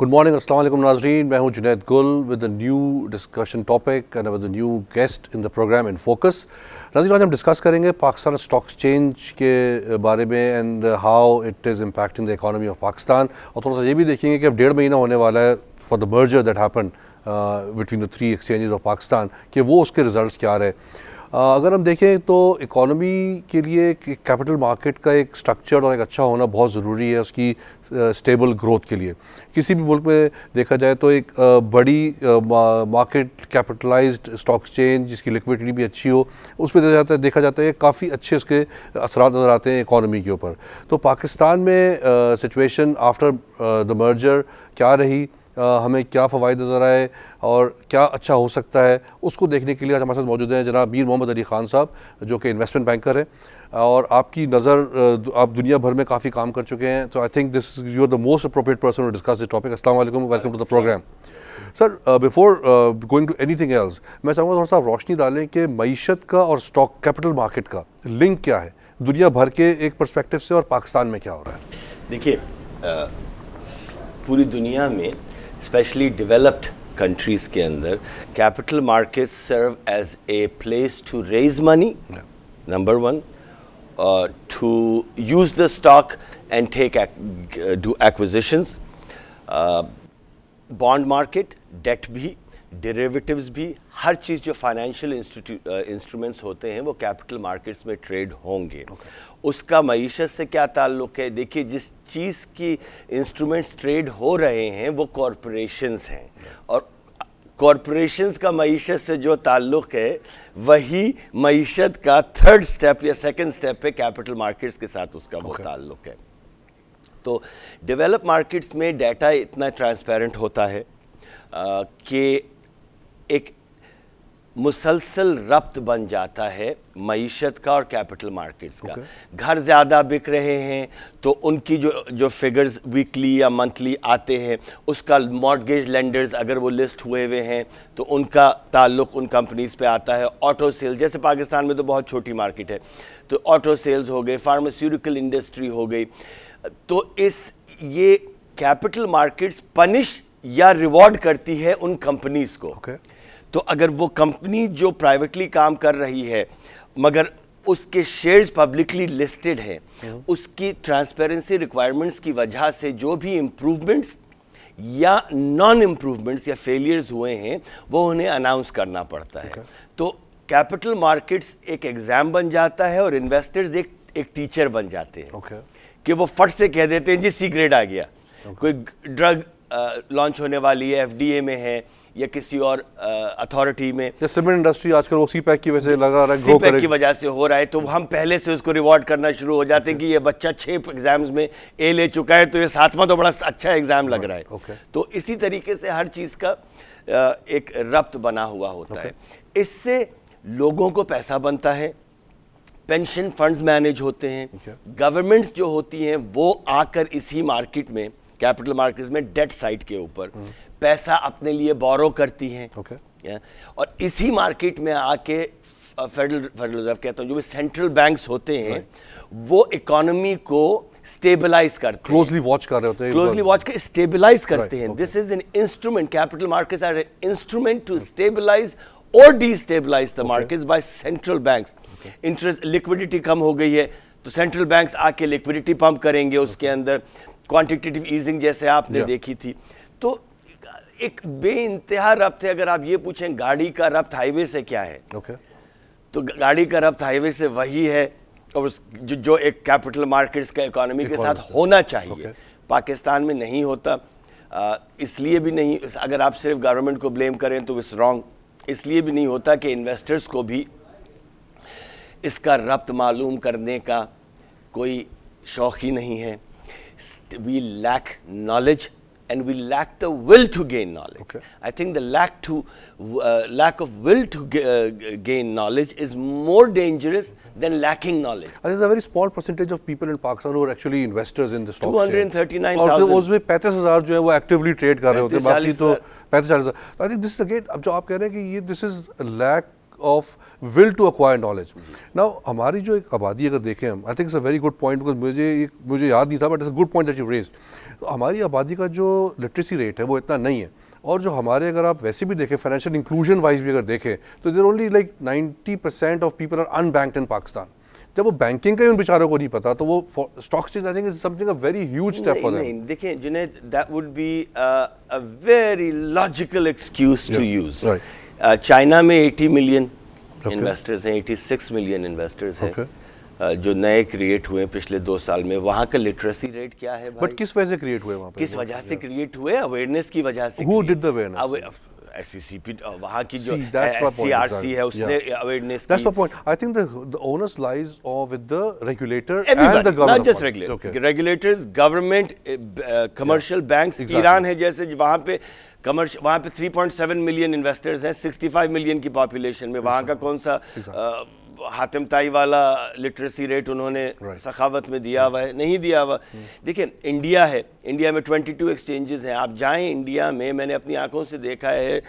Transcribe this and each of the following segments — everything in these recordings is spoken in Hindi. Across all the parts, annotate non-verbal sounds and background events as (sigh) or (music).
गुड मॉर्निंग असलम नाजरीन मैं हूं Junaid Gul with a new discussion topic and with a new guest in the programme in focus नाजीन आज हम डिस्कस करेंगे पाकिस्तान स्टॉक एक्सचेंज के बारे में and how it is in the economy of Pakistan और थोड़ा सा ये भी देखेंगे कि अब डेढ़ महीना होने वाला है for the merger that happen between the three exchanges of Pakistan कि वो उसके रिजल्ट क्या रहे अगर हम देखें तो इकोनॉमी के लिए कैपिटल मार्केट का एक स्ट्रक्चर और एक अच्छा होना बहुत ज़रूरी है उसकी स्टेबल ग्रोथ के लिए किसी भी मुल्क में देखा जाए तो एक बड़ी मार्केट कैपिटलाइज्ड स्टॉक चेंज जिसकी लिक्विडिटी भी अच्छी हो उसमें देखा जाता है देखा जाता है काफ़ी अच्छे उसके असरा नज़र आते हैं इकॉनमी के ऊपर तो पाकिस्तान में सिचुएशन आफ्टर द मर्जर क्या रही हमें क्या फ़वाद नज़र आए और क्या अच्छा हो सकता है उसको देखने के लिए आज हमारे साथ मौजूद हैं जनाब मीर मोहम्मद अली ख़ान साहब जो कि इन्वेस्टमेंट बैंकर हैं और आपकी नज़र आप दुनिया भर में काफ़ी काम कर चुके हैं तो I think this you are the most appropriate person to discuss this topic असल welcome to the programme sir before going to anything else मैं चाहूँगा थोड़ा सा रोशनी डालें कि मीशत का और स्टॉक कैपिटल मार्केट का लिंक क्या है दुनिया भर के एक परस्पेक्टिव से और पाकिस्तान में क्या हो रहा है देखिए पूरी दुनिया में especially developed countries ke andar, capital markets serve as a place to raise money, number one, uh, to use the stock and take ac uh, do acquisitions. Uh, bond market, debt bhi, derivatives bhi, हर चीज़ जो फाइनेंशियल इंस्ट्रूमेंट्स uh, होते हैं वो कैपिटल मार्केट्स में ट्रेड होंगे okay. उसका मीशत से क्या ताल्लुक है देखिए जिस चीज़ की इंस्ट्रूमेंट्स ट्रेड हो रहे हैं वो कॉरपोरेशंस हैं और कॉरपोरेशंस का मीशत से जो ताल्लुक़ है वही मीशत का थर्ड स्टेप या सेकंड स्टेप है कैपिटल मार्केट्स के साथ उसका okay. वो ताल्लुक़ है तो डेवलप मार्केट्स में डाटा इतना ट्रांसपेरेंट होता है uh, कि एक मुसलसल रब्त बन जाता है मीशत का और कैपिटल मार्केट्स का okay. घर ज़्यादा बिक रहे हैं तो उनकी जो जो फिगर्स वीकली या मंथली आते हैं उसका मॉडगेज लेंडर्स अगर वो लिस्ट हुए हुए हैं तो उनका ताल्लुक उन कंपनीज पे आता है ऑटो सेल जैसे पाकिस्तान में तो बहुत छोटी मार्केट है तो ऑटो सेल्स हो गए फार्मास्यूटिकल इंडस्ट्री हो गई तो इस ये कैपिटल मार्केट्स पनिश या रिवॉर्ड करती है उन कंपनीज़ को okay. तो अगर वो कंपनी जो प्राइवेटली काम कर रही है मगर उसके शेयर्स पब्लिकली लिस्टेड हैं हम्म। उसकी ट्रांसपेरेंसी रिक्वायरमेंट्स की वजह से जो भी इम्प्रूवमेंट्स या नॉन इम्प्रूवमेंट्स या फेलियर्स हुए हैं वो उन्हें अनाउंस करना पड़ता है okay. तो कैपिटल मार्केट्स एक एग्ज़ाम बन जाता है और इन्वेस्टर्स एक एक टीचर बन जाते हैं okay. कि वो फट से कह देते हैं जी सीक्रेट आ गया okay. कोई ड्रग लॉन्च होने वाली है एफ में है या किसी और अथॉरिटी में सीमेंट इंडस्ट्री आजकल उसी पैक की वजह से लगा रहा है पैक की वजह से हो रहा है तो हम पहले से उसको रिवॉर्ड करना शुरू हो जाते हैं कि ये बच्चा छः एग्ज़ाम्स में ए ले चुका है तो ये सातवां तो बड़ा अच्छा एग्ज़ाम लग रहा है तो इसी तरीके से हर चीज़ का एक रब्त बना हुआ होता है इससे लोगों को पैसा बनता है पेंशन फंड्स मैनेज होते हैं गवर्नमेंट्स जो होती हैं वो आकर इसी मार्केट में कैपिटल मार्केट्स में डेट साइड के ऊपर hmm. पैसा अपने लिए बोरो करती हैं okay. और इसी मार्केट में आके फेडरल फेडरल रिजर्व कहता हूँ जो भी सेंट्रल बैंक्स होते हैं right. वो इकोनॉमी को स्टेबलाइज करते क्लोजली वॉच कर रहे होते हैं क्लोजली वॉच कर स्टेबलाइज करते हैं this is an instrument capital markets are instrument to stabilise और destabilise the markets by central banks interest liquidity कम हो गई है तो सेंट्रल बैंक्स आके लिक्विडिटी पंप करेंगे उसके अंदर क्वांटिटेटिव ईजिंग जैसे आपने देखी थी तो एक बे इंतहा रब्त है अगर आप ये पूछें गाड़ी का रब्त हाईवे से क्या है ओके okay. तो गाड़ी का रब्त हाईवे से वही है और उस जो, जो एक कैपिटल मार्केट्स का इकोनॉमी के साथ होना चाहिए okay. पाकिस्तान में नहीं होता इसलिए भी नहीं अगर आप सिर्फ गवर्नमेंट को ब्लेम करें तो इस रॉन्ग इसलिए भी नहीं होता कि इन्वेस्टर्स को भी इसका रब्त मालूम करने का कोई शौक ही नहीं है we lack knowledge and we lack the will to gain knowledge. Okay. I think the lack to uh, lack of will to uh, gain knowledge is more dangerous than lacking knowledge. And there's a very small percentage of people in Pakistan who are actually investors in the stock 239,000 those who are जो who are actively trade कर रहे होते हैं तो I think this is again अब जो आप कह रहे हैं कि ये this is lack of will to acquire knowledge. Mm-hmm. Now, हमारी जो एक आबादी अगर देखें हम I think it's a very good point because मुझे एक मुझे याद नहीं था but it's a good point that you raised. तो हमारी आबादी का जो लिटरेसी रेट है वो इतना नहीं है और जो हमारे अगर आप वैसे भी देखें फाइनेंशियल इंक्लूजन वाइज भी अगर देखें तो there only like ninety percent of people are unbanked in Pakistan जब वो बैंकिंग का ही उन बेचारों को नहीं पता तो वो स्टॉक्स चीज I think is something a very huge step for them देखें जिन्हें that would be a very logical excuse to use China में 80 मिलियन इन्वेस्टर्स हैं 86 मिलियन इन्वेस्टर्स हैं जो नए क्रिएट हुए पिछले दो साल में वहाँ का लिटरेसी रेट क्या है बट किस वजह से क्रिएट हुए वहाँ किस वजह से क्रिएट हुए अवेयरनेस की वजह से e वहाँ की जो है उसने awareness that's the point I think the lies with the regulator and the government not just regulator regulators government commercial banks Iran है जैसे वहाँ पे वहाँ पे 3.7 मिलियन इन्वेस्टर्स हैं 65 मिलियन की पॉपुलेशन में वहाँ का कौन सा हातिम ताई वाला लिटरेसी रेट उन्होंने right. सखावत में दिया हुआ है नहीं दिया हुआ देखिए इंडिया है इंडिया में 22 एक्सचेंजेस हैं आप जाएं इंडिया में मैंने अपनी आंखों से देखा है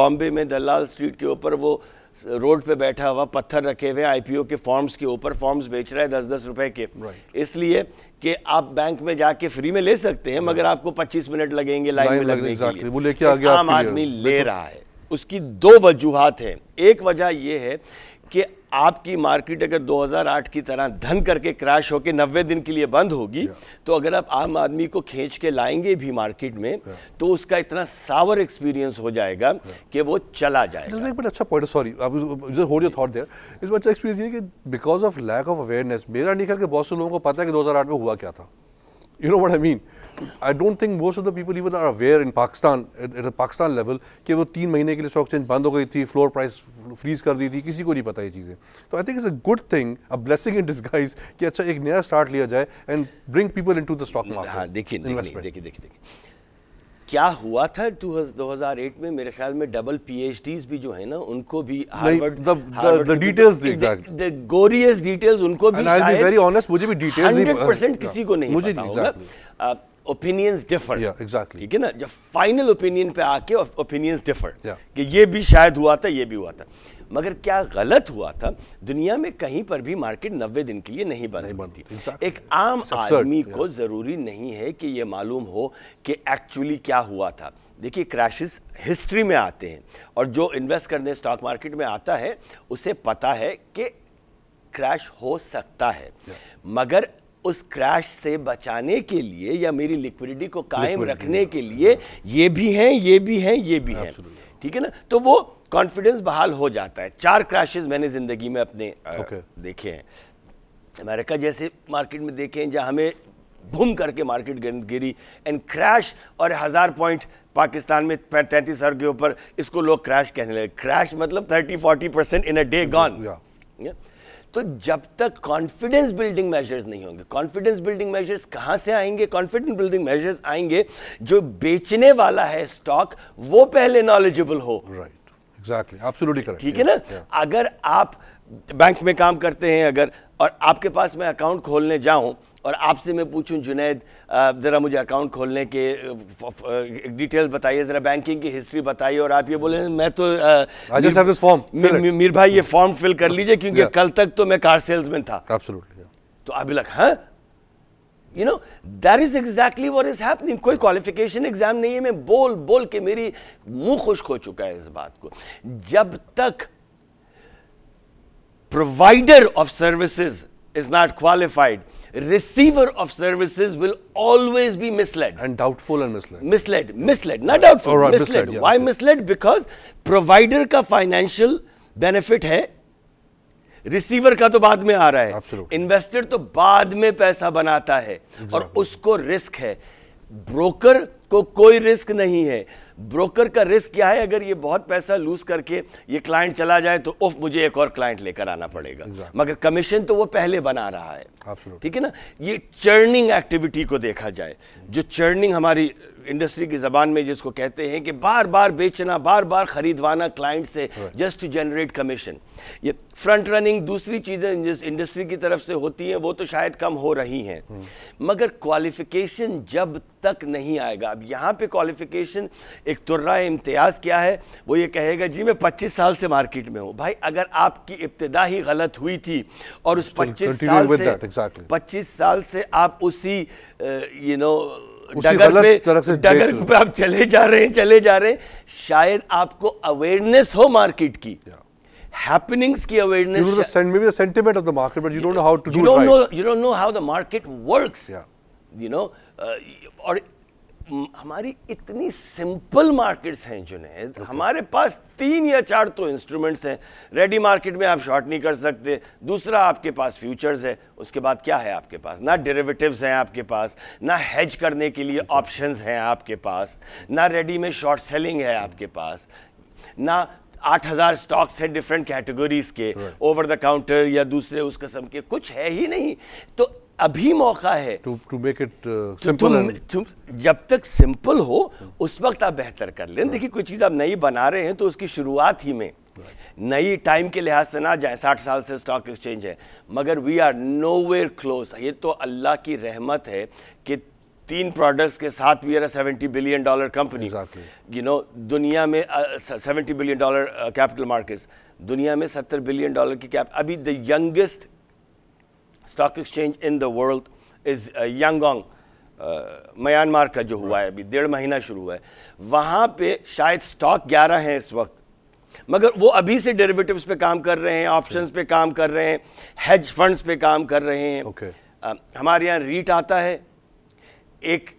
बॉम्बे में दलाल स्ट्रीट के ऊपर वो रोड पे बैठा हुआ पत्थर रखे हुए आईपीओ के फॉर्म्स के ऊपर फॉर्म्स बेच रहा है दस दस रुपए के right. इसलिए कि आप बैंक में जाके फ्री में ले सकते हैं right. मगर आपको 25 मिनट लगेंगे लाइन में लगने exactly. के लिए आम आदमी ले रहा है उसकी दो वजूहत हैं एक वजह यह है कि आपकी मार्केट अगर 2008 की तरह धन करके क्रैश होकर नब्बे दिन के लिए बंद होगी तो अगर आप आम आदमी को खींच के लाएंगे भी मार्केट में तो उसका इतना सावर एक्सपीरियंस हो जाएगा कि वो चला जाएगा अच्छा point sorry hold your thought there अच्छा एक्सपीरियंस ये कि because of lack of awareness मेरा निकल के बहुत से लोगों को पता है कि आठ में हुआ क्या था you know what I mean I don't think most of the people even are aware in Pakistan at a Pakistan level कि वो तीन महीने के लिए स्टॉक चेंज बंद हो गई थी फ्लोर प्राइस फ्रीज कर दी थी किसी को नहीं पता ये चीज़ें तो I think it's a good thing a blessing in disguise कि अच्छा एक नया स्टार्ट लिया जाए and bring people into the stock market हाँ देखिए देखिए देखिए देखिए क्या हुआ था 2008 में मेरे ख्याल में डबल पीएचडीज भी जो है ना उनको भी गोरियस डिटेल्स उनको भी भी हंड्रेड परसेंट किसी को नहीं मुझे पता होगा ओपिनियंस डिफर एग्जैक्टली ठीक है ना जब फाइनल ओपिनियन पे आके ओपिनियंस डिफर कि ये भी शायद हुआ था ये भी हुआ था मगर क्या गलत हुआ था दुनिया में कहीं पर भी मार्केट नब्बे दिन के लिए नहीं बंद बनती exactly. एक आम आदमी को yeah. ज़रूरी नहीं है कि ये मालूम हो कि एक्चुअली क्या हुआ था देखिए क्रैशेस हिस्ट्री में आते हैं और जो इन्वेस्ट करने स्टॉक मार्केट में आता है उसे पता है कि क्रैश हो सकता है yeah. मगर उस क्रैश से बचाने के लिए या मेरी लिक्विडिटी को कायम रखने के लिए ये भी हैं ये भी हैं ये भी हैं ठीक है ना तो वो कॉन्फिडेंस बहाल हो जाता है चार क्रैशेज मैंने ज़िंदगी में अपने okay. देखे हैं अमेरिका जैसे मार्केट में देखे हैं जहाँ हमें भूम करके मार्केट गिरी एंड क्रैश और हज़ार पॉइंट पाकिस्तान में तैंतीस हजार के ऊपर इसको लोग क्रैश कहने लगे क्रैश मतलब thirty forty percent in a day gone तो जब तक कॉन्फिडेंस बिल्डिंग मेजर्स नहीं होंगे कॉन्फिडेंस बिल्डिंग मेजर्स कहां से आएंगे कॉन्फिडेंस बिल्डिंग मेजर्स आएंगे जो बेचने वाला है स्टॉक वो पहले नॉलेजेबल हो राइट एग्जैक्टली एब्सोल्युटली करेक्ट ठीक है ना अगर आप बैंक में काम करते हैं अगर और आपके पास मैं अकाउंट खोलने जाऊं और आपसे मैं पूछूं जुनेद ज़रा मुझे अकाउंट खोलने के डिटेल्स बताइए ज़रा बैंकिंग की हिस्ट्री बताइए और आप ये बोले मैं तो फॉर्म मीर, भाई ये फॉर्म फिल कर लीजिए क्योंकि कल तक तो मैं कार सेल्समैन था तो अभी लग हाँ you know that is exactly what is happening कोई क्वालिफिकेशन एग्जाम नहीं है मैं बोल बोल के मेरी मुंह खुश्क हो चुका है इस बात को जब तक provider of services is not qualified receiver of services will always be misled. And doubtful and misled. Misled, misled, not doubtful, right, misled. misled yeah, Why yeah. misled? Because provider ka financial benefit hai receiver का तो बाद में आ रहा है इन्वेस्टर तो बाद में पैसा बनाता है exactly. और उसको रिस्क है ब्रोकर को कोई रिस्क नहीं है ब्रोकर का रिस्क क्या है अगर ये बहुत पैसा लूज करके ये क्लाइंट चला जाए तो उफ मुझे एक और क्लाइंट लेकर आना पड़ेगा मगर कमीशन तो वो पहले बना रहा है ठीक है ना ये चर्निंग एक्टिविटी को देखा जाए जो चर्निंग हमारी इंडस्ट्री की ज़बान में जिसको कहते हैं कि बार बार बेचना बार बार ख़रीदवाना क्लाइंट से जस्ट टू जनरेट कमीशन ये फ्रंट रनिंग दूसरी चीज़ें जिस इंडस्ट्री की तरफ से होती हैं वो तो शायद कम हो रही हैं hmm. मगर क्वालिफिकेशन जब तक नहीं आएगा अब यहाँ पे क्वालिफिकेशन एक तुर्रा इम्तियाज़ क्या है वो ये कहेगा जी मैं 25 साल से मार्केट में हूँ भाई अगर आपकी इब्तदा ही गलत हुई थी और उस 25 साल से exactly. 25 साल से आप उसी यू नो डगर पे डगर पे आप चले जा रहे हैं चले जा रहे हैं शायद आपको अवेयरनेस हो मार्केट की हैपनिंग्स की awareness may be the sentiment of the market but you don't know how to do it you don't know you don't know how the market works या यू नो और हमारी इतनी सिंपल मार्केट्स हैं जुनेद okay. हमारे पास तीन या चार तो इंस्ट्रूमेंट्स हैं रेडी मार्केट में आप शॉर्ट नहीं कर सकते दूसरा आपके पास फ्यूचर्स है उसके बाद क्या है आपके पास ना डेरिवेटिव्स हैं आपके पास ना हेज करने के लिए ऑप्शंस okay. हैं आपके पास ना रेडी में शॉर्ट सेलिंग है आपके पास ना आठ हज़ार स्टॉक्स हैं डिफरेंट कैटेगरीज के ओवर द काउंटर या दूसरे उस कस्म के कुछ है ही नहीं तो अभी मौका है to to make it simple जब तक सिंपल हो उस वक्त आप बेहतर कर लें देखिए कोई चीज़ आप नई बना रहे हैं तो उसकी शुरुआत ही में नई टाइम के लिहाज से ना जाए साठ साल से स्टॉक एक्सचेंज है मगर we are nowhere close ये तो अल्लाह की रहमत है कि तीन प्रोडक्ट्स के साथ we are seventy billion dollar company you know दुनिया में seventy billion dollar capital markets दुनिया में सत्तर बिलियन डॉलर की कैप अभी the youngest stock exchange in the world is Yangon Myanmar का जो हुआ है अभी डेढ़ महीना शुरू हुआ है वहाँ पे शायद स्टॉक ग्यारह हैं इस वक्त मगर वो अभी से डेरिवेटिव्स पे काम कर रहे हैं ऑप्शंस पे काम कर रहे हैं हेज फंड्स पे काम कर रहे हैं okay. हमारे यहाँ रीट आता है एक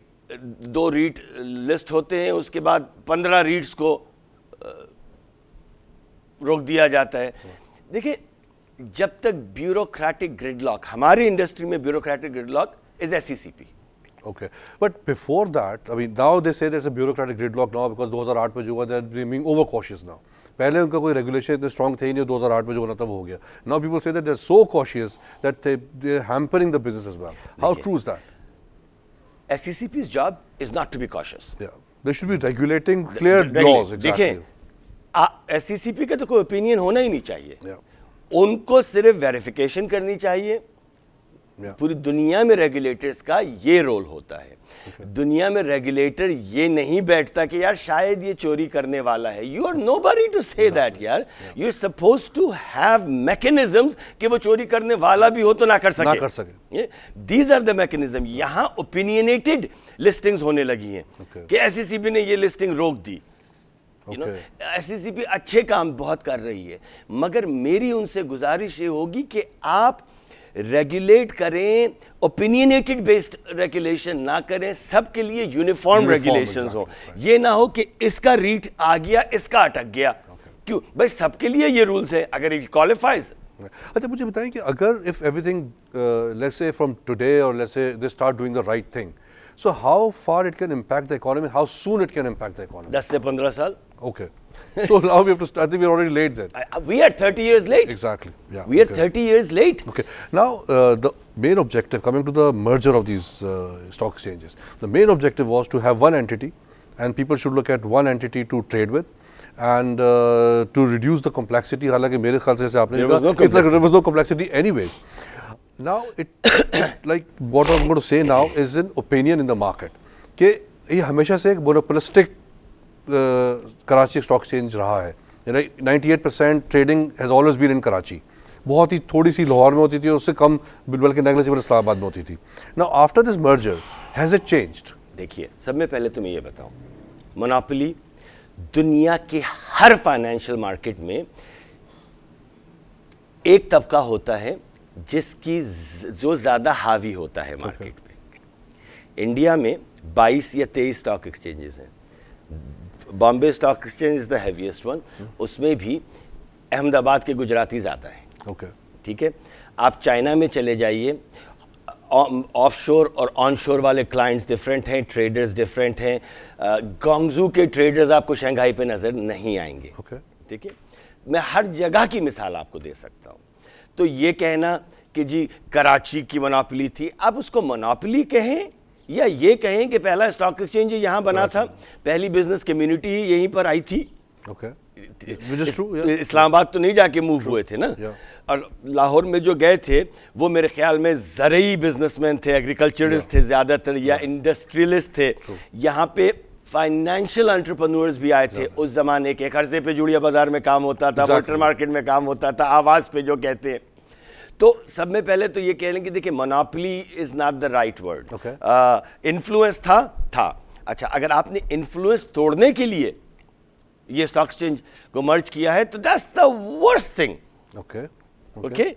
दो रीट लिस्ट होते हैं उसके बाद पंद्रह रीट्स को रोक दिया जाता है देखिए जब तक ब्यूरोक्रेटिक ग्रिडलॉक हमारी इंडस्ट्री में bureaucratic gridlock is as Okay. But before that, I mean, now they say there's a bureaucratic gridlock now because 2008 में जो हुआ that we being over cautious now पहले उनका कोई रेगुलेशन इतने स्ट्रॉन्ग थे ही नहीं 2008 में जो होना था वो हो गया now people say that they are so cautious that they they are hampering the business as well how true is that SECP's job is not to be cautious या they should be regulating clear laws exactly देखिए e एससीसीपी e का तो कोई ओपिनियन होना ही नहीं चाहिए yeah. उनको सिर्फ वेरिफिकेशन करनी चाहिए पूरी दुनिया में रेगुलेटर्स का ये रोल होता है दुनिया में रेगुलेटर ये नहीं बैठता कि यार शायद ये चोरी करने वाला है you are no bury to say that यार you suppose to have mechanism कि वो चोरी करने वाला भी हो तो ना कर सके ना कर सके दीज आर द मैकेनिज्म यहां ओपिनियनेटेड लिस्टिंग्स होने लगी हैं okay. कि एस e ने ये लिस्टिंग रोक दी यू नो एस अच्छे काम बहुत कर रही है मगर मेरी उनसे गुजारिश ये होगी कि आप रेगुलेट करें ओपिनियनेटेड बेस्ड रेगुलेशन ना करें सबके लिए यूनिफॉर्म रेगुलेशन हो ये ना हो कि इसका रीट आ गया इसका अटक गया okay. क्यों भाई सबके लिए ये रूल्स हैं अगर इट क्वालिफाइज अच्छा मुझे बताएं कि अगर if everything let's say from today और let's say they start doing the right thing so how far it can impact the economy how soon it can impact the economy दस से पंद्रह साल Okay. (laughs) so now we have to. Start, I think we're already late then. Uh, we are 30 years late. Exactly. Yeah. We okay. are 30 years late. Okay. Now uh, the main objective, coming to the merger of these uh, stock exchanges, the main objective was to have one entity, and people should look at one entity to trade with. And to reduce the complexity. हालांकि मेरे ख्याल से आपने no complexity anyways now it like what are to say now is in opinion in the market कि ये हमेशा से एक monopolistic कराची स्टॉक एक्सचेंज रहा है ninety eight percent trading has always been in Karachi बहुत ही थोड़ी सी लाहौर में होती थी और उससे कम बल्कि नेगलिजिबल इस्लाबाद में होती थी ना after this merger has it changed देखिए सब में पहले तुम्हें तो यह बताऊँ मोनापली दुनिया के हर फाइनेंशियल मार्केट में एक तबका होता है जिसकी जो ज़्यादा हावी होता है मार्केट पे इंडिया में 22 या 23 स्टॉक एक्सचेंजेस हैं Bombay stock exchange is the heaviest one उसमें भी अहमदाबाद के गुजराती ज़्यादा है ओके ठीक है आप चाइना में चले जाइए ऑफशोर और ऑनशोर वाले क्लाइंट्स डिफरेंट हैं ट्रेडर्स डिफरेंट हैं गोंगजू के ट्रेडर्स आपको शंघाई पे नज़र नहीं आएंगे ओके okay. ठीक है मैं हर जगह की मिसाल आपको दे सकता हूँ तो ये कहना कि जी कराची की मोनापली थी आप उसको मोनापली कहें या ये कहें कि पहला स्टॉक एक्सचेंज यहाँ बना था पहली बिजनेस कम्युनिटी ही यहीं पर आई थी इस्लामाबाद तो नहीं जाके मूव हुए थे ना और लाहौर में जो गए थे वो मेरे ख्याल में ज़रूरी बिजनेसमैन थे एग्रीकल्चरिस्ट थे ज़्यादातर या इंडस्ट्रियलिस्ट थे यहाँ पे फाइनेंशियल एंटरप्रेन्योर्स भी आए थे उस ज़माने के कर्जे पे जुड़िया बाज़ार में काम होता था वाटर मार्केट में काम होता था आवाज़ पे जो कहते हैं तो सब में पहले तो ये कह लें कि देखिए monopoly is not the right word influence था था अच्छा अगर आपने इन्फ्लुएंस तोड़ने के लिए ये स्टॉक एक्सचेंज को मर्ज किया है तो that's the worst thing okay okay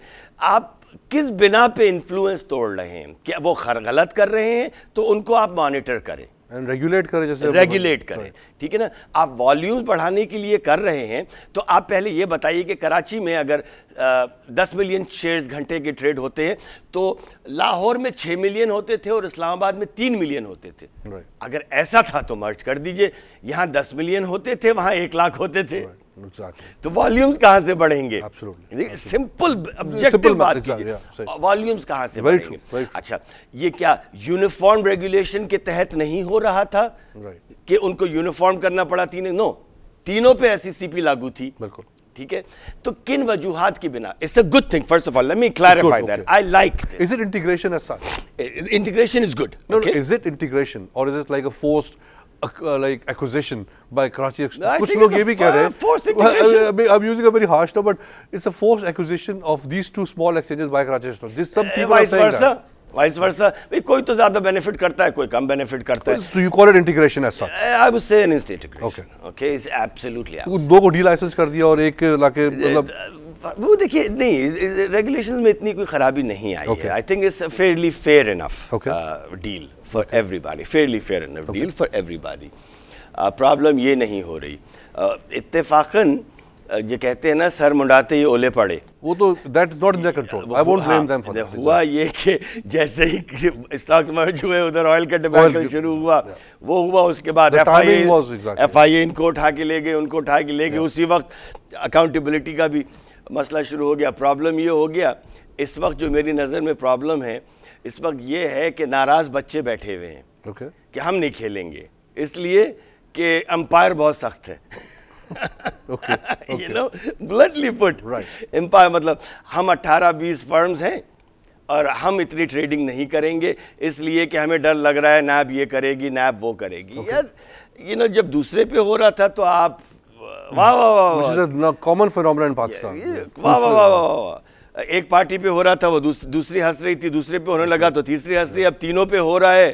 आप किस बिना पे इन्फ्लुएंस तोड़ रहे हैं क्या वो खर गलत कर रहे हैं तो उनको आप मॉनिटर करें रेगुलेट करें जैसे रेगुलेट करें ठीक है ना आप वॉल्यूम्स बढ़ाने के लिए कर रहे हैं तो आप पहले ये बताइए कि कराची में अगर दस मिलियन शेयर्स घंटे के ट्रेड होते हैं तो लाहौर में छः मिलियन होते थे और इस्लामाबाद में तीन मिलियन होते थे अगर ऐसा था तो मर्ज कर दीजिए यहाँ दस मिलियन होते थे वहाँ एक लाख होते थे तो वॉल्यूम्स कहां से बढ़ेंगे सिंपल ऑब्जेक्टिव बात कीजिए वॉल्यूम्स कहां से very बढ़ेंगे true, true. अच्छा ये क्या यूनिफॉर्म रेगुलेशन के तहत नहीं हो रहा था right. कि उनको यूनिफॉर्म करना पड़ा तीन नो तीनों पे एससीसीपी e लागू थी बिल्कुल ठीक है तो किन वजूहत की बिना it's a good thing first of all let me clarify that I like is it integration as such integration is good no is it integration और is it like a forced like acquisition by Karachi Express. कुछ लोग ये भी कह रहे हैं. Forced integration. Well, I'm using a very harsh term, but it's a forced acquisition of these two small exchanges by Karachi Express. This some people are saying versa. that. Vice versa भाई कोई तो ज्यादा बेनिफिट करता है कोई कम बेनिफिट करता है so you call it integration as such I would say an integration okay okay is absolutely दो को डी लाइसेंस कर दिया और एक लाके मतलब वो देखिए नहीं रेगुलेशंस में इतनी कोई खराबी नहीं आई है I think it's fairly fair enough deal for everybody fairly fair and deal for everybody problem ये नहीं हो रही uh, इत्तेफाकन uh, ये कहते हैं ना सर मुंडाते ही ओले पड़े वो तो that is not in control I won't blame them for that हुआ ये कि जैसे ही स्टॉक्स मर्ज हुए उधर ऑयल का डिबैकल शुरू हुआ वो हुआ उसके बाद एफआईए इनको उठा के ले गए उनको उठा के ले गए उसी वक्त अकाउंटेबिलिटी का भी मसला शुरू हो गया प्रॉब्लम ये हो गया इस वक्त जो मेरी नज़र में प्रॉब्लम है इस वक्त ये है कि नाराज़ बच्चे बैठे हुए हैं okay. कि हम नहीं खेलेंगे इसलिए कि अंपायर बहुत सख्त है you know bloody foot umpire मतलब हम 18-20 फर्म्स हैं और हम इतनी ट्रेडिंग नहीं करेंगे इसलिए कि हमें डर लग रहा है नैब ये करेगी नैब वो करेगी okay. यार यू नो जब दूसरे पे हो रहा था तो आप वाह वाह वाह कॉमन फिनोमिना इन पाकिस्तान वाह वाह वाह वाह एक पार्टी पे हो रहा था वो दूस, दूसरी हंस रही थी दूसरे पे होने लगा तो तीसरी हंस रही अब तीनों पे हो रहा है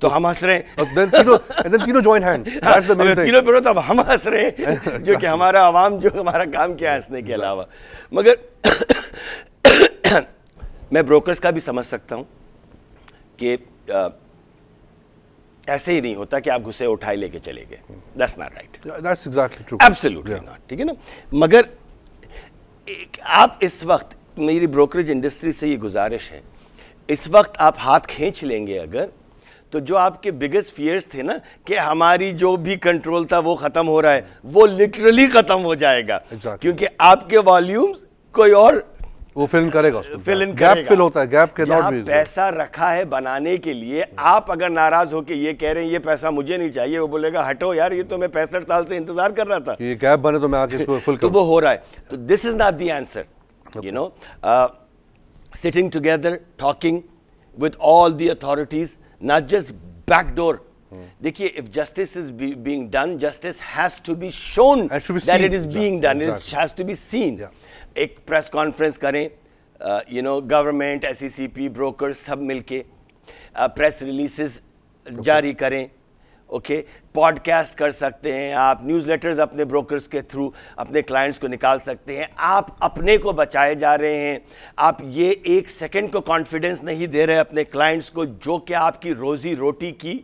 तो हम हंस रहे हैं तीनों जॉइन हैंड्स हाँ, तीनों पे तो अब हम हंस रहे हैं जो कि हमारा आवाम जो हमारा काम क्या हंसने के अलावा मगर (coughs) मैं ब्रोकर्स का भी समझ सकता हूँ कि ऐसे ही नहीं होता कि आप घुसे उठाए लेके चले गए that's not right that's exactly true absolutely not ठीक है ना मगर आप इस वक्त मेरी ब्रोकरेज इंडस्ट्री से ये गुजारिश है इस वक्त आप हाथ खींच लेंगे अगर तो जो आपके बिगेस्ट फियर्स थे ना कि हमारी जो भी कंट्रोल था वो ख़त्म हो रहा है वो लिटरली ख़त्म हो जाएगा exactly. क्योंकि आपके वॉल्यूम्स कोई और वो फिल इन करेगा उसको फिल इन गैप फिल होता है गैप के नॉट भी पैसा रखा है बनाने के लिए आप अगर नाराज होकर ये कह रहे हैं ये पैसा मुझे नहीं चाहिए वो बोलेगा हटो यार ये तो मैं पैंसठ साल से इंतजार कर रहा था ये गैप बने तो मैं आके इसको फुल तो वो हो रहा है तो this is not the answer okay. you know, uh, sitting together, talking with all the authorities, not just backdoor. Hmm. if justice is be, being done, justice has to be shown be that it is being done. Exactly. has to be seen. Yeah. press conference, uh, you know, government, SECP, brokers, as broker सब uh, press releases, रिलीजेस जारी ओके okay, पॉडकास्ट कर सकते हैं आप न्यूज़ लेटर्स अपने ब्रोकर्स के थ्रू अपने क्लाइंट्स को निकाल सकते हैं आप अपने को बचाए जा रहे हैं आप ये एक सेकंड को कॉन्फिडेंस नहीं दे रहे अपने क्लाइंट्स को जो कि आपकी रोजी रोटी की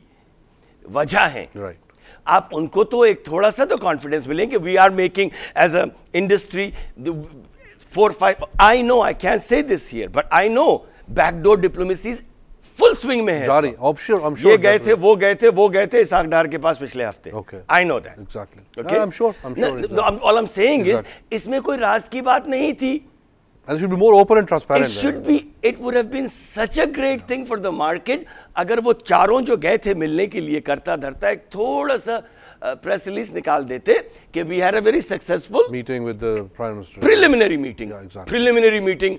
वजह है right. आप उनको तो एक थोड़ा सा तो कॉन्फिडेंस मिलेंगे we are making as a industry four five I know I can say this year but I know backdoor diplomacy is full swing में है जारी ऑप्शन आई एम श्योर ये गए थे वो गए थे वो गए थे इसाक डार के पास पिछले हफ्ते okay I know that exactly okay I am sure I am sure all I am saying is इसमें कोई राज की बात नहीं थी And it should be more open and transparent. It should be. It would have been such a great yeah. thing for the market. अगर वो चारों जो गए थे मिलने के लिए करता धरता एक थोड़ा सा प्रेस रिलीज निकाल देते कि we had a very successful meeting with the prime minister preliminary meeting preliminary meeting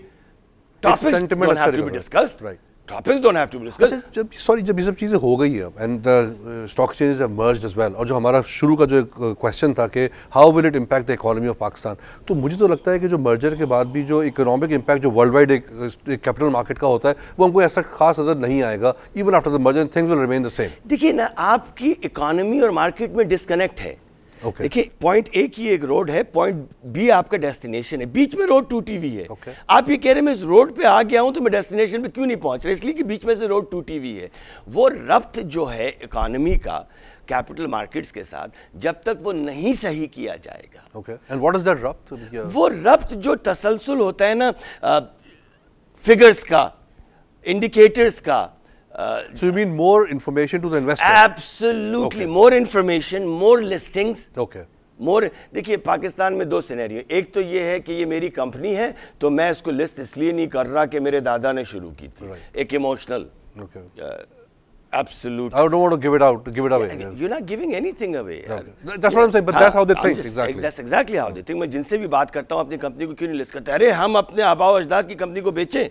topics don't have to be discussed right topics don't have to be discuss जब सॉरी जब ये सब चीज़ें हो गई है and the stock changes have merged as well और जो हमारा शुरू का जो एक क्वेश्चन uh, था कि how will it impact the economy of Pakistan तो मुझे तो लगता है कि जो मर्जर के बाद भी जो इकोनॉमिक इंपैक्ट जो वर्ल्ड वाइड एक uh, कैपिटल मार्केट का होता है वो हमको ऐसा खास नज़र नहीं आएगा even after the merger things will remain the same देखिए ना आपकी इकॉनमी और मार्केट में डिस्कनेक्ट है okay. देखिए पॉइंट ए की एक रोड है पॉइंट बी आपका डेस्टिनेशन है बीच में रोड टूटी हुई है okay. आप ये कह रहे हैं मैं इस रोड पे आ गया हूं तो मैं डेस्टिनेशन पे क्यों नहीं पहुंच रहा इसलिए कि बीच में से रोड टूटी हुई है वो रफ्त जो है इकोनॉमी का कैपिटल मार्केट्स के साथ जब तक वो नहीं सही किया जाएगा ओके एंड व्हाट इज रफ्त वो रफ्त जो तसलसल होता है ना फिगर्स का इंडिकेटर्स का Uh, so you mean more information to the investor? Absolutely, okay. more information, more listings. Okay. मोर देखिए पाकिस्तान में दो सिनेरियो एक तो ये है कि ये मेरी कंपनी है तो मैं इसको लिस्ट इसलिए नहीं कर रहा कि मेरे दादा ने शुरू की थी right. एक emotional okay. absolute. I don't want to give it out, give it away. Yeah, you're not giving anything away. No. That's yeah. what I'm saying, but that's how they think. Just, exactly. That's exactly how they think. मैं जिनसे भी बात करता हूँ अपनी कंपनी को क्यों नहीं लिस्ट करते अरे हम अपने आबाव अजदाद की कंपनी को बेचें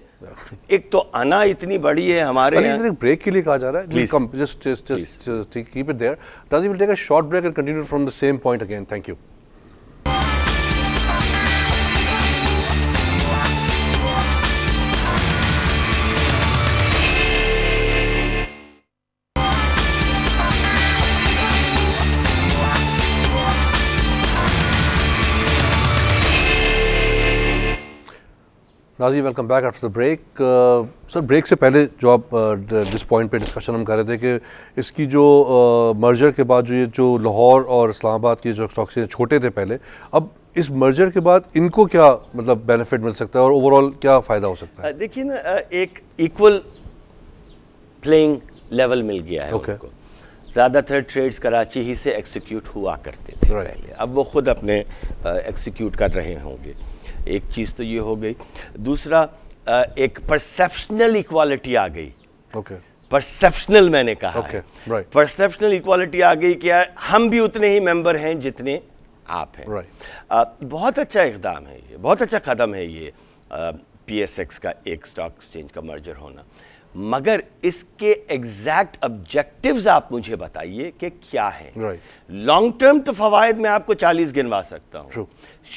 एक तो आना इतनी बड़ी है हमारे ब्रेक के लिए कहा जा रहा है keep it there does you will take a short break and continue from the same point again thank you Naji welcome back after the break sir break से पहले जो आप uh, जिस पॉइंट पे डिस्कशन हम कर रहे थे कि इसकी जो मर्जर uh, के बाद जो ये जो लाहौर और इस्लामाबाद के जो स्टॉक्स छोटे थे पहले अब इस मर्जर के बाद इनको क्या मतलब बेनिफिट मिल सकता है और ओवरऑल क्या फ़ायदा हो सकता है देखिए ना एक इक्वल प्लेइंग लेवल मिल गया है okay. ज़्यादातर ट्रेड्स कराची ही से एक्सिक्यूट हुआ करते थे right. पहले अब वो खुद अपने एग्जीक्यूट कर रहे होंगे एक चीज़ तो ये हो गई दूसरा एक परसेप्शनल इक्वालिटी आ गई ओके परसेप्शनल मैंने कहा परसेप्शनल इक्वालिटी आ गई कि यार हम भी उतने ही मेंबर हैं जितने आप हैं right. बहुत अच्छा इकदाम है ये बहुत अच्छा कदम है ये पी एस एक्स का एक स्टॉक एक्सचेंज का मर्जर होना मगर इसके एग्जैक्ट ऑब्जेक्टिव्स आप मुझे बताइए कि क्या है लॉन्ग right. टर्म तो फवायद में आपको 40 गिनवा सकता हूं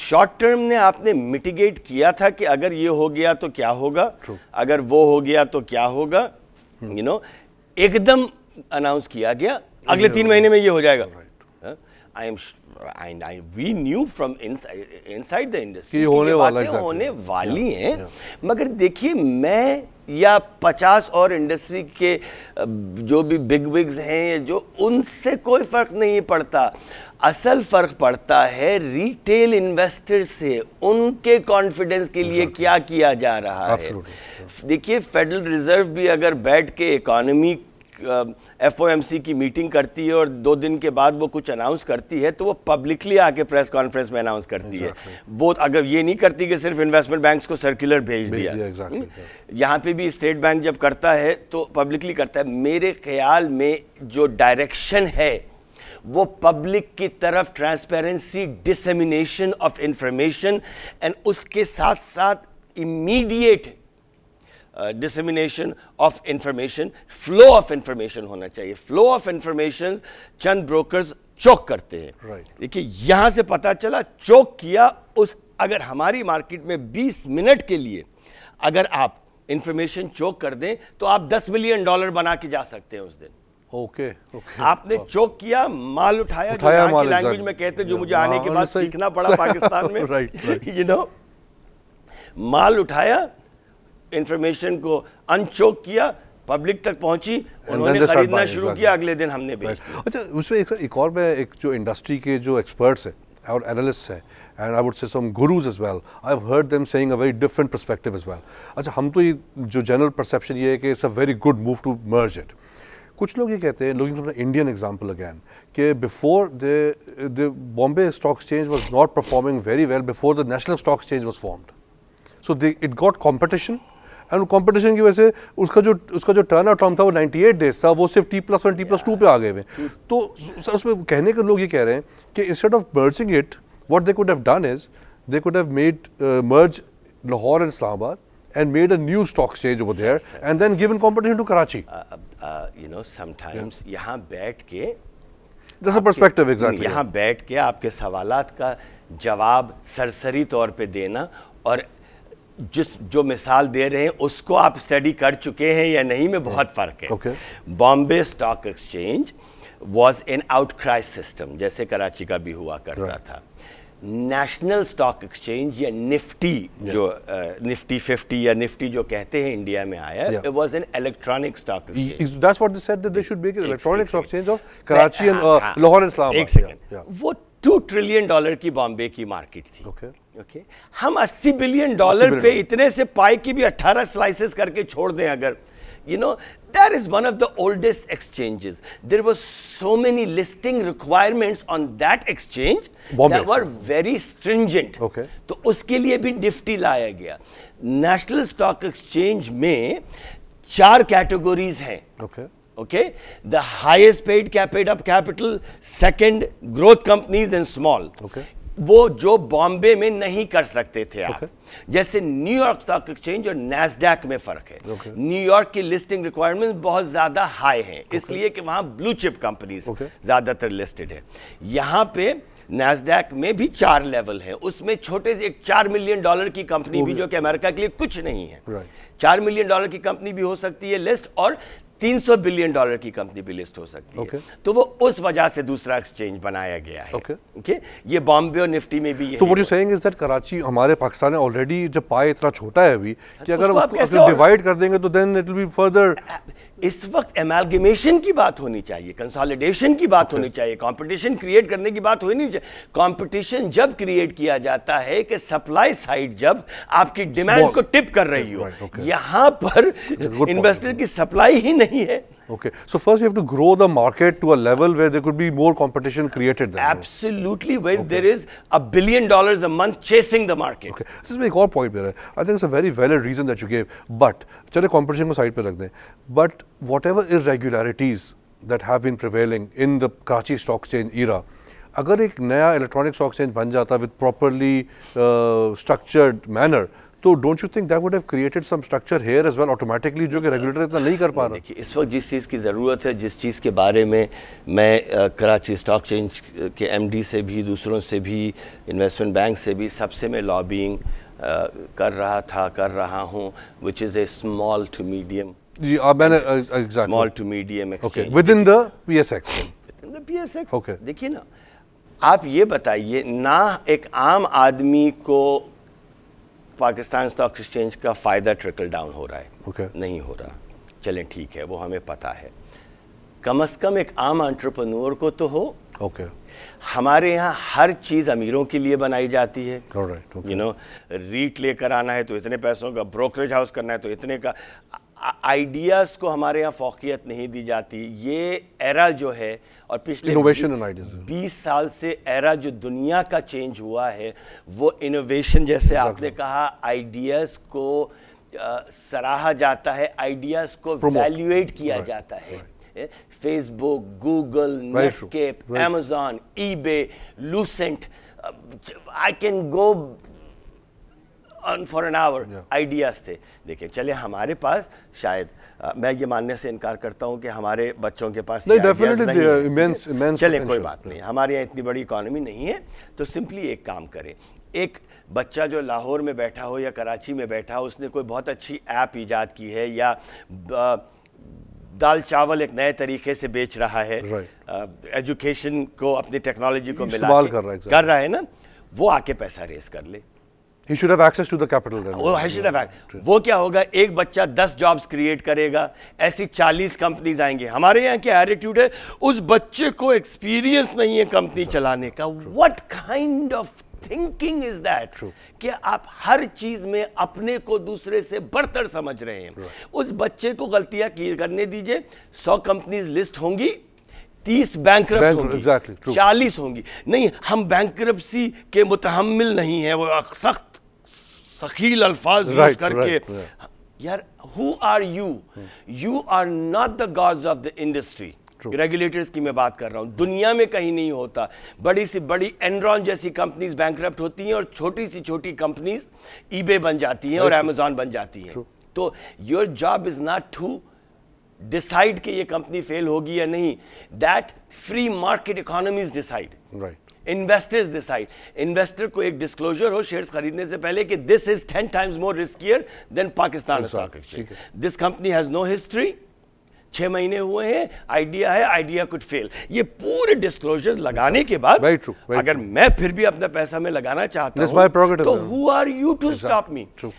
शॉर्ट टर्म ने आपने मिटिगेट किया था कि अगर ये हो गया तो क्या होगा True. अगर वो हो गया तो क्या होगा यू hmm. नो एकदम अनाउंस किया गया अगले तीन महीने में ये हो जाएगा I am and I we knew from inside, inside the industry होने होने वाली हैं मगर देखिए मैं या पचास और इंडस्ट्री के जो भी बिग बिग्स हैं या जो उनसे कोई फ़र्क नहीं पड़ता असल फ़र्क पड़ता है रिटेल इन्वेस्टर से उनके कॉन्फिडेंस के लिए क्या किया जा रहा है देखिए फेडरल रिज़र्व भी अगर बैठ के इकोनॉमी एफओएमसी um, की मीटिंग करती है और दो दिन के बाद वो कुछ अनाउंस करती है तो वो पब्लिकली आके प्रेस कॉन्फ्रेंस में अनाउंस करती है वो अगर ये नहीं करती कि सिर्फ इन्वेस्टमेंट बैंक्स को सर्कुलर भेज दिया, दिया हम्म? यहाँ पे भी स्टेट बैंक जब करता है तो पब्लिकली करता है मेरे ख्याल में जो डायरेक्शन है वो पब्लिक की तरफ transparency dissemination of information and उसके साथ साथ immediate dissemination of information flow of information होना चाहिए फ्लो ऑफ इंफॉर्मेशन चंद ब्रोकर्स चौक करते हैं right. देखिए यहां से पता चला चौक किया उस अगर हमारी मार्केट में 20 मिनट के लिए अगर आप इंफॉर्मेशन चौक कर दें तो आप 10 मिलियन डॉलर बना के जा सकते हैं उस दिन ओके okay, okay, आपने चौक किया माल उठाया, उठाया जो माल लैंग्वेज में कहते जो मुझे आने के बाद सीखना पड़ा पाकिस्तान (laughs) में राइट यू नो माल उठाया इंफॉर्मेशन को अनचोक किया पब्लिक तक पहुंची उन्होंने खरीदना शुरू किया अगले दिन हमने भी अच्छा उसमें एक, एक और मैं एक जो इंडस्ट्री के जो एक्सपर्ट्स हैं और एनालिस्ट हैं and I would say some gurus as well I have heard them saying a very different perspective as well अच्छा हम तो ये जो जनरल परसेप्शन ये है कि it's a very good move to merge it कुछ लोग ये कहते हैं looking from the Indian example again कि before the the Bombay stock exchange was not performing very well before the national stock exchange was formed so the it got competition and competition की वजह से उसका जो उसका जो टर्न आउट टाइम था वो 98 डेज था वो सिर्फ T plus one T plus two पे आ गए हुए तो उसमें कहने के लोग ये कह रहे हैं कि instead of merging it what they could have done is they could have made merge Lahore and Islamabad and made a new stock exchange over there sure. and then given competition to Karachi. Uh, uh, you know, sometimes yahan baith ke this a perspective exactly. yahan baith ke aapke sawalat ka jawab sarsari taur pe dena aur जिस जो मिसाल दे रहे हैं उसको आप स्टडी कर चुके हैं या नहीं में बहुत फ़र्क है Bombay stock exchange was an outcry system जैसे कराची का भी हुआ करता right. था नेशनल स्टॉक एक्सचेंज या निफ्टी जो निफ्टी फिफ्टी या निफ्टी जो कहते हैं इंडिया में आया it was an electronic stock exchange what they said they should electronic stock exchange of Karachi and Lahore Islamabad एक सेकंड वो टू ट्रिलियन डॉलर की बॉम्बे की मार्केट थी okay. Okay okay. हम 80 बिलियन डॉलर पे इतने से पाई की भी 18 स्लाइसेस करके छोड़ दें अगर you know that is one of the oldest exchanges there were so many listing requirements on that exchange Bombay that were very stringent okay to uske liye bhi nifty laya gaya national stock exchange mein चार कैटेगरीज हैं okay okay the highest paid capped up capital second growth companies and small वो जो बॉम्बे में नहीं कर सकते थे आप okay. जैसे न्यूयॉर्क स्टॉक एक्सचेंज और नेसडैक में फर्क है okay. न्यूयॉर्क की लिस्टिंग रिक्वायरमेंट बहुत ज्यादा हाई है okay. इसलिए कि वहां ब्लू चिप कंपनीज okay. ज्यादातर लिस्टेड है यहां पे नेसडैक में भी चार लेवल है उसमें छोटे से एक चार मिलियन डॉलर की कंपनी भी जो कि अमेरिका के लिए कुछ नहीं है right. चार मिलियन डॉलर की कंपनी भी हो सकती है लिस्ट और 300 बिलियन डॉलर की कंपनी भी लिस्ट हो सकती okay. है तो वो उस वजह से दूसरा एक्सचेंज बनाया गया है ओके okay. okay? ये बॉम्बे और निफ्टी में भी तो वो सेइंग इज दैट कराची हमारे पाकिस्तान ने ऑलरेडी जब पाए इतना छोटा है अभी कि तो अगर उसको, उसको डिवाइड कर देंगे तो then it will be further इस वक्त एमेलगमेशन की बात होनी चाहिए कंसोलिडेशन की बात okay. होनी चाहिए कंपटीशन क्रिएट करने की बात होनी चाहिए कंपटीशन जब क्रिएट किया जाता है कि सप्लाई साइड जब आपकी डिमांड को टिप कर रही हो यहां पर इन्वेस्टर की सप्लाई ही नहीं Okay. So first, we have to grow the market to a level where there could be more competition created. Then. Absolutely, When there is a billion dollars a month chasing the market. Okay. This is my core point, I think it's a very valid reason that you gave. But, चले competition को side पे रख But whatever irregularities that have been prevailing in the Karachi stock exchange era. अगर एक नया इलेक्ट्रॉनिक स्टॉक एक्सचेंज बन जाता विद प्रॉपरली स्ट्रक्चर्ड मैनर तो don't you think that would have created some structure here as well automatically जो कि रेगुलेटर इतना नहीं कर पा रहा देखिए इस वक्त जिस चीज़ की ज़रूरत है जिस चीज़ के बारे में मैं कराची स्टॉक चेंज के एमडी से भी दूसरों से भी इन्वेस्टमेंट बैंक से भी सबसे मैं लॉबिंग कर रहा था कर रहा हूँ which is a small to medium जी आप मैंने small to medium within the P S X within the P S X okay देखिए ना आप ये बताइए ना एक आम आदमी को पाकिस्तान स्टॉक एक्सचेंज का फ़ायदा ट्रिकल डाउन हो रहा है okay. नहीं हो रहा चलें ठीक है वो हमें पता है कम से कम एक आम एंट्रप्रनोर को तो हो ओके okay. हमारे यहाँ हर चीज़ अमीरों के लिए बनाई जाती है यू नो रीट लेकर आना है तो इतने पैसों का ब्रोकरेज हाउस करना है तो इतने का आइडियाज़ को हमारे यहाँ फोकियत नहीं दी जाती ये एरा जो है और पिछले इनोवेशन एंड आइडियाज बीस साल से एरा जो दुनिया का चेंज हुआ है वो इनोवेशन जैसे exactly. आपने कहा आइडियाज़ को आ, सराहा जाता है आइडियाज़ को वैल्यूएट किया right. जाता है right. Facebook Google Netscape eBay Lucent I can go earn for an hour ideas थे देखिए चले हमारे पास शायद आ, मैं ये मानने से इनकार करता हूँ कि हमारे बच्चों के पास नहीं, नहीं कोई बात नहीं हमारे यहाँ इतनी बड़ी इकॉनमी नहीं है तो सिंपली एक काम करें एक बच्चा जो लाहौर में बैठा हो या कराची में बैठा हो उसने कोई बहुत अच्छी ऐप ईजाद की है या दाल चावल एक नए तरीके से बेच रहा है एजुकेशन right. को अपनी टेक्नोलॉजी को मिला कर रहा है कर रहा है ना वो आके पैसा रेस कर ले He should have access to the capital then. Oh, he should have access. वो क्या होगा एक बच्चा 10 jobs create करेगा ऐसी 40 companies आएंगे हमारे यहाँ क्या attitude है उस बच्चे को experience नहीं है कंपनी चलाने का What kind of thinking is that? True. कि आप हर चीज में अपने को दूसरे से बढ़तर समझ रहे हैं right. उस बच्चे को गलतियाँ की करने दीजिए सौ companies list होंगी तीस बैंक होंगी चालीस exactly, होंगी नहीं हम बैंक के मुतहमल नहीं है वो सख्त सखील अल्फाज यूज करके यार who are you you are not the gods of the industry regulators की मैं बात कर रहा हूं दुनिया में कहीं नहीं होता बड़ी सी बड़ी एनरॉन जैसी कंपनीज बैंक होती हैं और छोटी सी छोटी कंपनीज ईबे बन जाती हैं और एमेजॉन बन जाती हैं तो your job is not to decide कि ये कंपनी फेल होगी या नहीं that free market economies decide right investors decide investor को एक डिस्क्लोजर हो शेयर्स खरीदने से पहले कि this is ten times more riskier than Pakistan stock exchange this company has no history छह महीने हुए हैं आइडिया है आइडिया कुड फेल ये पूरे डिस्क्लोजर लगाने के बाद right true, right अगर true. मैं फिर भी अपना पैसा में लगाना चाहता हूं तो who are you to stop me true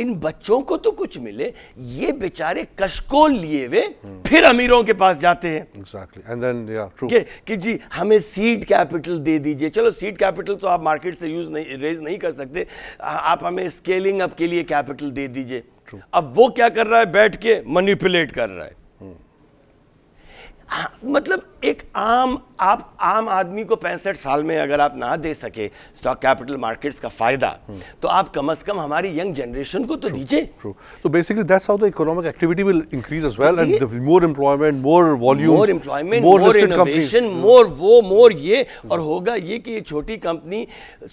इन बच्चों को तो कुछ मिले ये बेचारे कशकोल लिए हुए फिर अमीरों के पास जाते हैं exactly. And then, yeah, true. कि, कि जी हमें सीड कैपिटल दे दीजिए चलो सीड कैपिटल तो आप मार्केट से यूज नहीं रेज नहीं कर सकते आप हमें स्केलिंग अप के लिए कैपिटल दे दीजिए अब वो क्या कर रहा है बैठ के मनीपुलेट कर रहा है हाँ, मतलब एक आम आप आम आदमी को पैंसठ साल में अगर आप ना दे सके स्टॉक कैपिटल मार्केट्स का फायदा हम्म। तो आप कम से कम हमारी यंग जनरेशन को तो दीजिए तो basically that's how the economic activity will increase as well and more employment more volume more employment more innovation more वो मोर ये hmm. और होगा ये कि ये छोटी कंपनी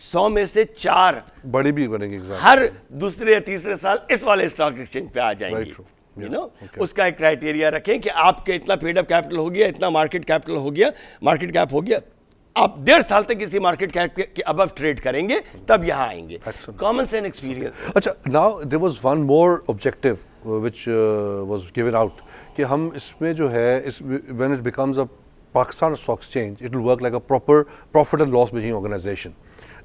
सौ में से चार बड़ी भी बनेगी हर दूसरे या तीसरे साल इस वाले स्टॉक एक्सचेंज पे आ जाएंगे यू नो उसका एक क्राइटेरिया रखें कि आपके इतना पेड अप कैपिटल हो गया इतना मार्केट कैपिटल हो गया मार्केट कैप हो गया आप डेढ़ साल तक किसी मार्केट कैप के अब ट्रेड करेंगे तब यहाँ आएंगे कॉमन सेंस एक्सपीरियंस अच्छा now there was one more objective which was given out कि हम इसमें जो है इस when it becomes a Pakistan stock exchange it will work like a proper profit and loss making organisation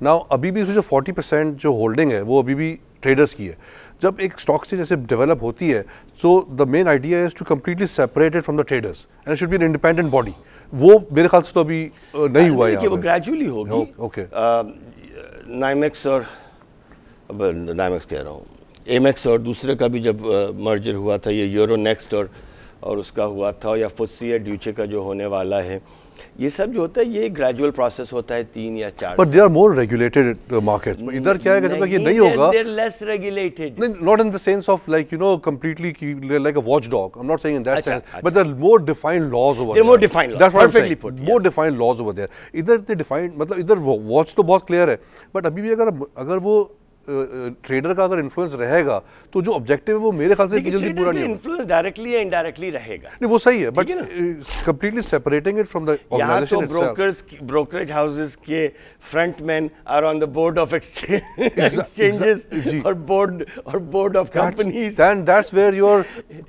now अभी भी इसमें जो फोर्टी परसेंट जो होल्डिंग है वो अभी भी ट्रेडर्स की है जब एक स्टॉक से जैसे डेवलप होती है so the main idea is to completely separated from the traders and should be an independent body वो मेरे ख्याल से तो अभी नहीं हुआ है वो ग्रेजुअली होगी ओके नाइमेक्स और अब नाइमेक्स कह रहा हूँ एमेक्स और दूसरे का भी जब मर्जर हुआ था ये यूरो नेक्स्ट और और उसका हुआ था या फुस्सी या ड्यूचे का जो होने वाला है ये सब जो होता है ये ग्रेजुअल प्रोसेस होता है तीन या चार but they are more regulated market इधर क्या है जब तक ये नहीं होगा there less regulated not in the sense of like you know completely like a watchdog I am not saying in that sense but there more defined laws over there more defined that's perfectly put more defined laws over there इधर दे डिफाइंड मतलब इधर वॉच तो बहुत क्लियर है बट अभी भी अगर अगर वो ट्रेडर uh, uh, का अगर इन्फ्लुएंस रहेगा तो जो ऑब्जेक्टिव है वो मेरे ख्याल से जल्दी पूरा नहीं इन्फ्लुएंस डायरेक्टली या इनडायरेक्टली रहेगा नहीं वो सही है but completely separating it from the यहाँ तो ब्रोकर्स ब्रोकरेज हाउसेस के front man are on the board of exchanges और बोर्ड और board of companies and that's where your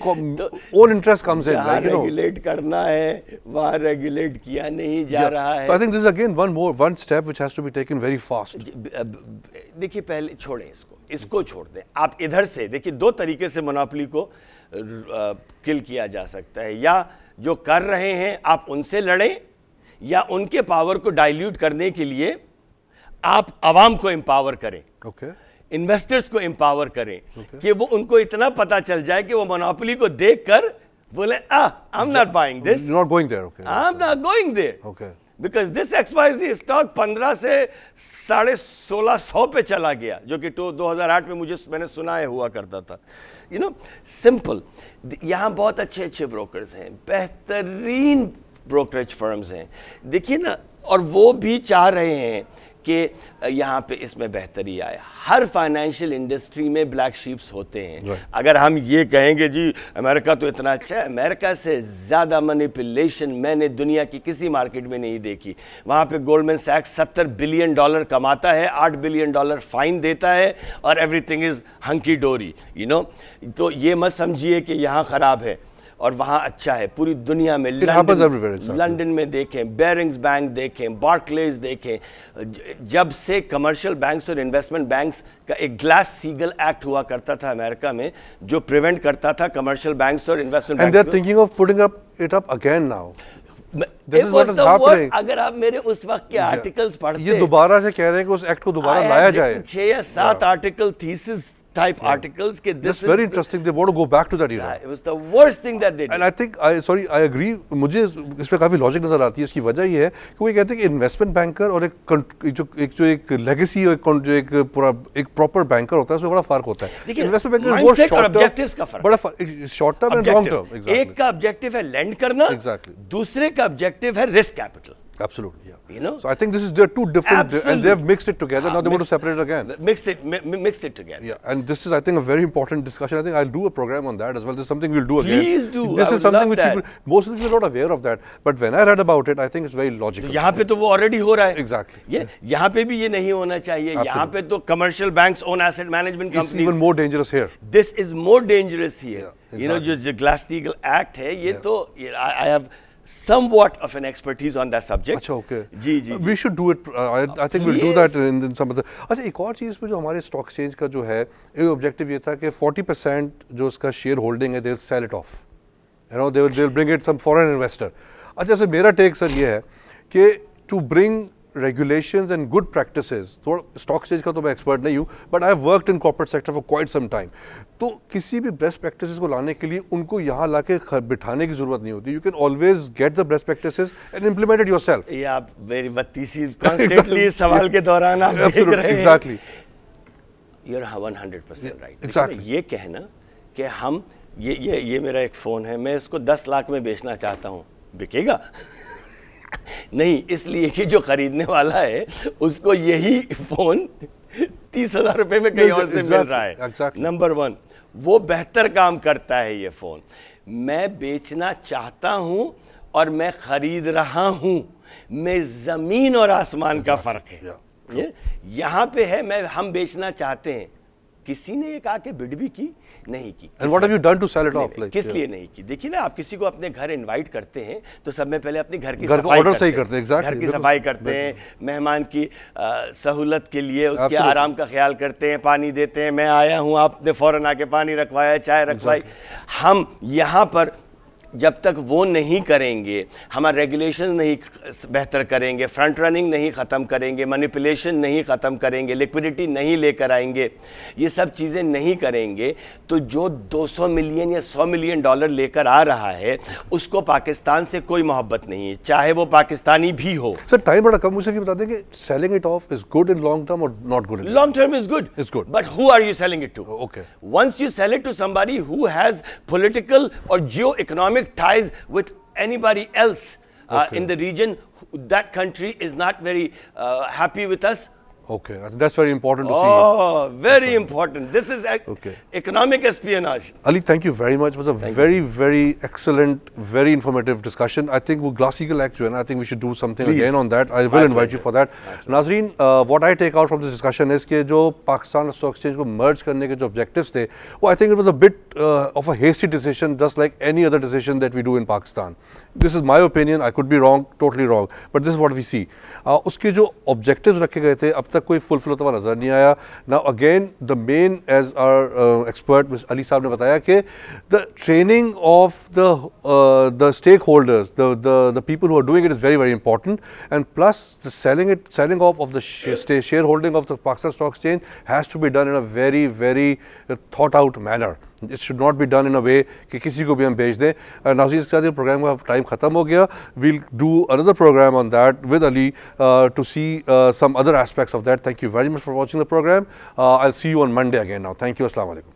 own interest comes in you know regulate करना है वहां रेगुलेट किया नहीं जा रहा है I think this again one more one step which has to be taken very fast देखिए पहले छोड़ें इसको इसको छोड़ दें आप इधर से देखिए दो तरीके से मोनोपली को किल किया जा सकता है या जो कर रहे हैं आप उनसे लड़ें या उनके पावर को डाइल्यूट करने के लिए आप आवाम को एम्पावर करें ओके okay. इन्वेस्टर्स को एम्पावर करें okay. कि वो उनको इतना पता चल जाए कि वो मोनोपली को देख कर बोले I am not buying this not going there I am not going there okay because this XYZ stock 15 से साढ़े सोलह सौ पे चला गया जो कि टू दो में मुझे मैंने सुना है हुआ करता था यू नो सिंपल यहाँ बहुत अच्छे अच्छे ब्रोकर्स हैं बेहतरीन ब्रोकरेज फर्म्स हैं देखिए ना और वो भी चाह रहे हैं कि यहाँ पे इसमें बेहतरी आए हर फाइनेंशियल इंडस्ट्री में ब्लैक शीप्स होते हैं अगर हम ये कहेंगे जी अमेरिका तो इतना अच्छा है अमेरिका से ज़्यादा मनीपुलेशन मैंने दुनिया की किसी मार्केट में नहीं देखी वहाँ पे गोल्डमैन सैक्स सत्तर बिलियन डॉलर कमाता है आठ बिलियन डॉलर फाइन देता है और एवरीथिंग इज़ हंकी डोरी यू नो तो ये मत समझिए कि यहाँ ख़राब है और वहाँ अच्छा है पूरी दुनिया में लंदन में देखें बैरिंग्स बैंक देखें बार्कलेज देखें जब से कमर्शियल बैंक्स और इन्वेस्टमेंट बैंक्स का एक ग्लास सीगल एक्ट हुआ करता था अमेरिका में जो प्रिवेंट करता था कमर्शियल बैंक्स और investment thinking of again now अगर आप मेरे उस वक्त के आर्टिकल्स पढ़ते ये दोबारा से कह रहे हैं कि उस एक्ट को दोबारा लाया जाए छह या सात article thesis type yeah. articles. Okay, this That's is very interesting. They want to go back to that era. It was the worst thing that they did. And I think, I sorry, I agree. मुझे इस पर काफ़ी लॉजिक नज़र आती है इसकी वजह ये है कि वो ये कहते हैं कि इन्वेस्टमेंट बैंकर और एक जो एक जो एक लेगेसी और एक जो एक पूरा एक प्रॉपर बैंकर होता है उसमें बड़ा फर्क होता है इन्वेस्टमेंट बैंकर वो शॉर्ट ऑब्जेक्टिव्स का फर्क बड़ा फर्क short term and long term एक का ऑब्जेक्टिव है लैंड करना एग्जैक्टली दूसरे का ऑब्जेक्टिव है risk capital Absolutely, yeah. You know? So I think this is, they're two different, Absolutely. and they've mixed it together. now they want to separate it again. Mixed it, mi mixed it together. Yeah, and this is, I think, a very important discussion. I think I'll do a program on that as well. This is something we'll do again. Please do. This I is something which people, most of people are not aware of that. But when I read about it, I think it's very logical. So, यहाँ पे तो वो already हो रहा है. Exactly. ये यहाँ पे भी ये नहीं होना चाहिए. यहाँ पे तो commercial banks own asset management companies. It's even more dangerous here. This is more dangerous here. Yeah, exactly. You know, the Glass-Steagall Act है, ये तो I have somewhat of an expertise on that subject. अच्छा okay. Ji ji. We should do it. Uh, I, I think yes. we'll do that in, in some other. अच्छा एक और चीज़ पे जो हमारे stock exchange का जो है ये objective ये था कि 40% जो उसका share holding है they'll sell it off. You know they will they'll bring it some foreign investor. अच्छा सर मेरा take सर ये है कि to bring regulations and good practices थोड़ा स्टॉक स्टेज का तो मैं एक्सपर्ट नहीं हूँ but I worked in corporate sector for quite some time तो किसी भी बेस्ट प्रैक्टिसेस को लाने के लिए उनको यहाँ ला के बिठाने की जरूरत नहीं होती you can always get the best practices and implemented yourself ये आप मेरी बत्तीसी (laughs) exactly. सवाल के दौरान आप देख रहे हैं exactly you're 100 100% right exactly ये कहना कि हम ये ये ये मेरा एक फ़ोन है मैं इसको 10 लाख में बेचना चाहता हूँ बिकेगा नहीं इसलिए कि जो खरीदने वाला है उसको यही फ़ोन तीस हज़ार रुपये में कहीं और से मिल रहा है नंबर वन वो बेहतर काम करता है ये फ़ोन मैं बेचना चाहता हूं और मैं ख़रीद रहा हूं मैं ज़मीन और आसमान का फ़र्क है यहाँ पे है मैं हम बेचना चाहते हैं किसी ने एक आके बिड भी की नहीं की and what have you done to sell it off like किस लिए नहीं की देखिए ना आप किसी को अपने घर इनवाइट करते हैं तो सब में पहले अपने घर की घर ऑर्डर सही करते हैं exactly. घर की सफाई करते हैं मेहमान की सहूलत के लिए उसके आराम का ख्याल करते हैं पानी देते हैं मैं आया हूँ आपने फ़ौरन आके पानी रखवाया चाय रखवाई हम यहाँ पर जब तक वो नहीं करेंगे हमारे रेगुलेशन नहीं बेहतर करेंगे फ्रंट रनिंग नहीं ख़त्म करेंगे मनीपुलेशन नहीं ख़त्म करेंगे लिक्विडिटी नहीं लेकर आएंगे ये सब चीज़ें नहीं करेंगे तो जो 200 मिलियन या 100 मिलियन डॉलर लेकर आ रहा है उसको पाकिस्तान से कोई मोहब्बत नहीं है चाहे वो पाकिस्तानी भी हो सर टाइम बड़ा कम मुझे बता दें कि selling it off is good in long term और not good long term is good is good but who are you selling it to okay once you sell it to somebody who has political और geo economic economic ties with anybody else uh, okay. in the region. That country is not very uh, happy with us Okay, that's very important to oh, see. Oh, very important. This is okay. economic espionage. Ali, thank you very much. It was a thank very, you. very excellent, very informative discussion. I think we're Glass Eagle actually, and I think we should do something Please. again on that. I will My invite pleasure. you for that. Nazreen, uh, what I take out from this discussion is that the Pakistan Stock Exchange को merge करने के जो objectives थे, well I think it was a bit uh, of a hasty decision, just like any other decision that we do in Pakistan. This is my opinion. I could be wrong, totally wrong, but this is what we see. Uh, उसके जो objectives रखे गए थे अब तक तक कोई फुलफिल होता हुआ नज़र नहीं आया ना again the main edge are expert Ali साहब ने बताया कि the training of the the stakeholders the people who are doing it is very very important and plus the selling it selling off off the shareholding of the Pakistan stock exchange has to be done in a very very thought out manner it should not be done in a way कि किसी को भी हम भेज दें नाजी इसके साथ ये प्रोग्राम का टाइम ख़त्म हो गया we'll do another programme on that with Ali to see some other aspects of that thank you very much for watching the programme I see you on Monday again now thank you Aslam